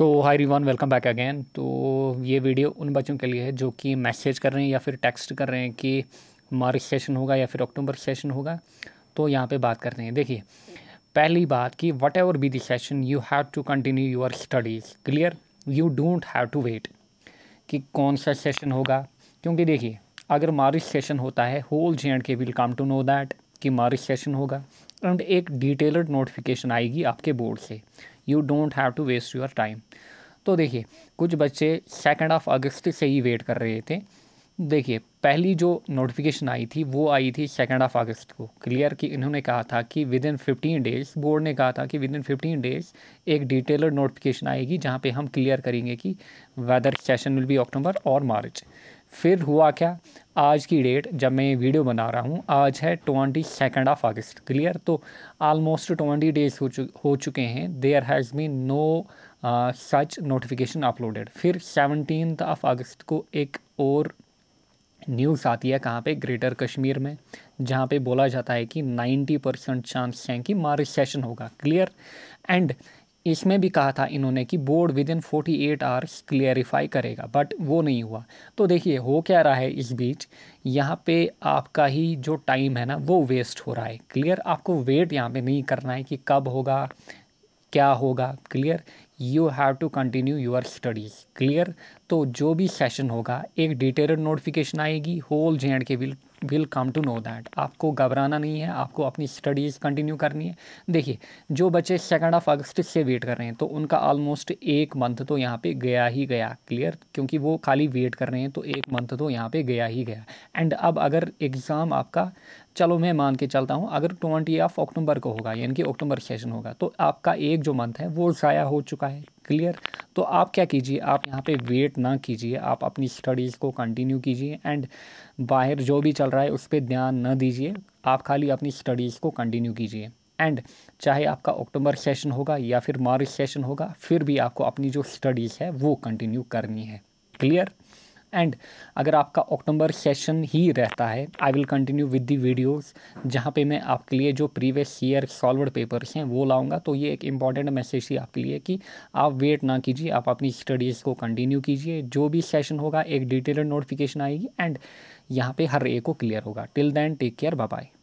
सो hi रिवान welcome back again तो ये वीडियो उन बच्चों के लिए है जो कि मैसेज कर रहे हैं या फिर टेक्स्ट कर रहे हैं कि मार्च सेशन होगा या फिर अक्टूबर सेशन होगा तो यहाँ पे बात कर रहे हैं देखिए पहली बात कि whatever be the session you have to continue your studies clear you don't have to wait कि कौन सा सेशन होगा क्योंकि देखिए अगर मार्च सेशन होता है whole J and K will come to know that कि मार्च सेशन होगा एंड एक डिटेल्ड नोटिफिकेशन आएगी आपके बोर्ड से you don't have to waste your time तो देखिए कुछ बच्चे सेकेंड ऑफ अगस्त से ही वेट कर रहे थे देखिए पहली जो नोटिफिकेशन आई थी वो आई थी सेकेंड ऑफ अगस्त को क्लियर कि इन्होंने कहा था कि within fifteen days board ने कहा था कि विद इन फिफ्टीन डेज़ एक डिटेलर नोटिफिकेशन आएगी जहाँ पे हम क्लियर करेंगे कि whether session will be October और मार्च फिर हुआ क्या आज की डेट जब मैं वीडियो बना रहा हूँ आज है twenty second of August clear तो आलमोस्ट ट्वेंटी डेज हो चु हो चुके हैं there has been no such notification uploaded फिर सेवनटीन ऑफ अगस्त को एक और न्यूज़ आती है कहाँ पे ग्रेटर कश्मीर में जहाँ पे बोला जाता है कि नाइन्टी परसेंट चांस हैं कि मार्च सेशन होगा क्लियर एंड इसमें भी कहा था इन्होंने कि board within forty eight hours clarify करेगा बट वो नहीं हुआ तो देखिए हो क्या रहा है इस बीच यहाँ पे आपका ही जो टाइम है ना वो वेस्ट हो रहा है क्लियर आपको वेट यहाँ पे नहीं करना है कि कब होगा क्या होगा clear you have to continue your studies clear तो जो भी सेशन होगा एक डिटेल नोटिफिकेशन आएगी whole J and K will will come to know that आपको घबराना नहीं है आपको अपनी स्टडीज़ कंटिन्यू करनी है देखिए जो बच्चे सेकेंड ऑफ अगस्त से वेट कर रहे हैं तो उनका ऑलमोस्ट एक मंथ तो यहाँ पे गया ही गया क्लियर क्योंकि वो खाली वेट कर रहे हैं तो एक मंथ तो यहाँ पे गया ही गया एंड अब अगर एग्ज़ाम आपका चलो मैं मान के चलता हूँ अगर ट्वेंटी ऑफ अक्टूबर को होगा यानी कि अक्टूबर सेशन होगा तो आपका एक जो मंथ है वो ज़ाया हो चुका है क्लियर तो आप क्या कीजिए आप यहाँ पे वेट ना कीजिए आप अपनी स्टडीज़ को कंटिन्यू कीजिए एंड बाहर जो भी चल रहा है उस पर ध्यान न दीजिए आप खाली अपनी स्टडीज़ को कंटिन्यू कीजिए एंड चाहे आपका अक्टूबर सेशन होगा या फिर मार्च सेशन होगा फिर भी आपको अपनी जो स्टडीज़ है वो कंटिन्यू करनी है क्लियर एंड अगर आपका अक्टूबर सेशन ही रहता है I will continue with the videos जहाँ पे मैं आपके लिए जो प्रीवियस ईयर सॉल्वड पेपर्स हैं वो लाऊंगा तो ये एक इम्पॉर्टेंट मैसेज ही आपके लिए कि आप वेट ना कीजिए आप अपनी स्टडीज़ को कंटिन्यू कीजिए जो भी सेशन होगा एक डिटेल्ड नोटिफिकेशन आएगी एंड यहाँ पर हर एक को क्लियर होगा till then take care bye